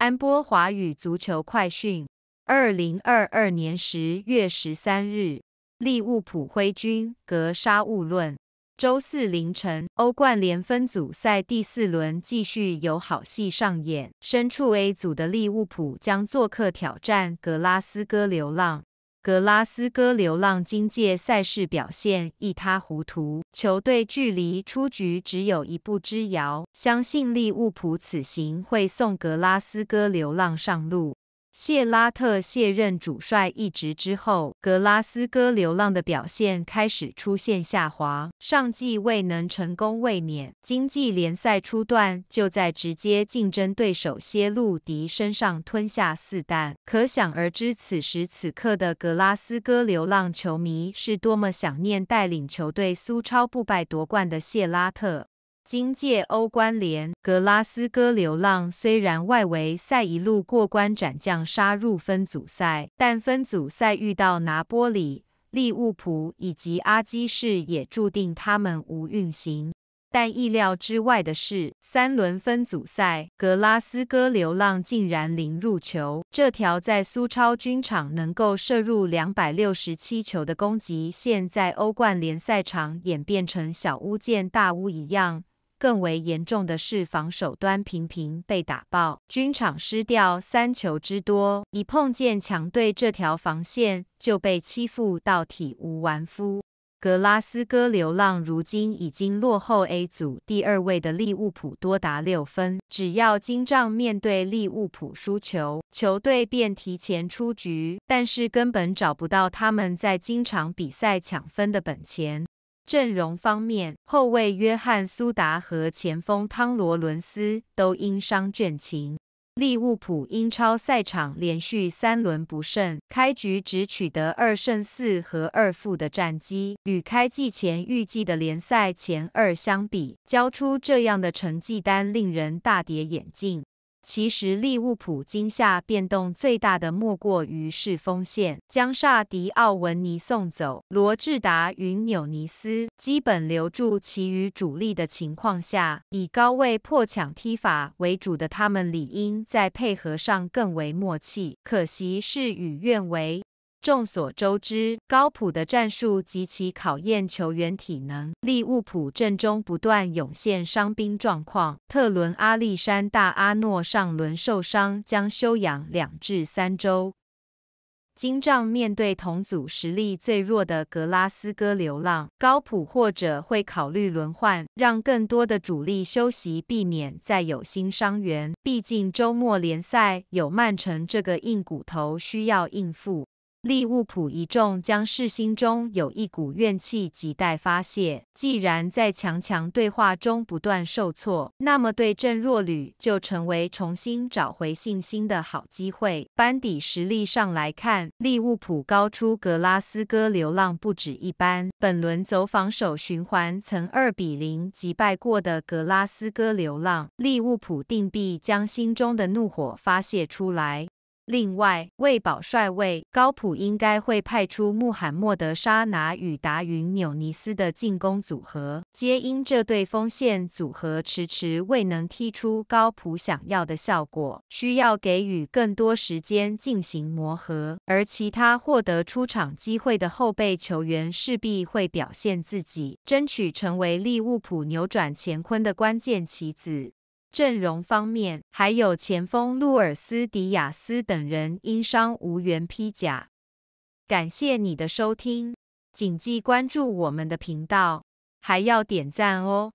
安波华语足球快讯：二零二二年十月十三日，利物浦灰军格杀勿论。周四凌晨，欧冠联分组赛第四轮继续有好戏上演。身处 A 组的利物浦将做客挑战格拉斯哥流浪。格拉斯哥流浪今届赛事表现一塌糊涂，球队距离出局只有一步之遥。相信利物浦此行会送格拉斯哥流浪上路。谢拉特卸任主帅一职之后，格拉斯哥流浪的表现开始出现下滑。上季未能成功卫冕，经济联赛初段就在直接竞争对手谢路迪身上吞下四蛋，可想而知，此时此刻的格拉斯哥流浪球迷是多么想念带领球队苏超不败夺冠的谢拉特。今届欧冠联，格拉斯哥流浪虽然外围赛一路过关斩将杀入分组赛，但分组赛遇到拿波里、利物浦以及阿基士，也注定他们无运行。但意料之外的是，三轮分组赛，格拉斯哥流浪竟然零入球。这条在苏超军场能够射入两百六十七球的攻击，线，在欧冠联赛场演变成小巫见大巫一样。更为严重的是，防守端频频被打爆，均场失掉三球之多。一碰见强队，这条防线就被欺负到体无完肤。格拉斯哥流浪如今已经落后 A 组第二位的利物浦多达六分。只要金仗面对利物浦输球，球队便提前出局。但是根本找不到他们在今场比赛抢分的本钱。阵容方面，后卫约翰苏达和前锋汤罗伦斯都因伤倦勤。利物浦英超赛场连续三轮不胜，开局只取得二胜四和二负的战绩，与开季前预计的联赛前二相比，交出这样的成绩单令人大跌眼镜。其实利物浦今夏变动最大的，莫过于是锋线将萨迪奥·文尼送走，罗志达与纽尼斯基本留住其余主力的情况下，以高位破抢踢法为主的他们，理应在配合上更为默契。可惜事与愿违。众所周知，高普的战术极其考验球员体能。利物浦阵中不断涌现伤兵状况，特伦、阿历山大、阿诺上轮受伤，将休养两至三周。金帐面对同组实力最弱的格拉斯哥流浪，高普或者会考虑轮换，让更多的主力休息，避免再有新伤员。毕竟周末联赛有曼城这个硬骨头需要应付。利物浦一众将士心中有一股怨气亟待发泄。既然在强强对话中不断受挫，那么对阵弱旅就成为重新找回信心的好机会。班底实力上来看，利物浦高出格拉斯哥流浪不止一般。本轮走访首循环曾二比零击败过的格拉斯哥流浪，利物浦定必将心中的怒火发泄出来。另外，为保帅位，高普应该会派出穆罕默德·沙拿与达云·纽尼斯的进攻组合皆因这对锋线组合迟迟未能踢出高普想要的效果，需要给予更多时间进行磨合。而其他获得出场机会的后备球员势必会表现自己，争取成为利物浦扭转乾坤的关键棋子。阵容方面，还有前锋路尔斯·迪亚斯等人因伤无缘披甲。感谢你的收听，谨记关注我们的频道，还要点赞哦。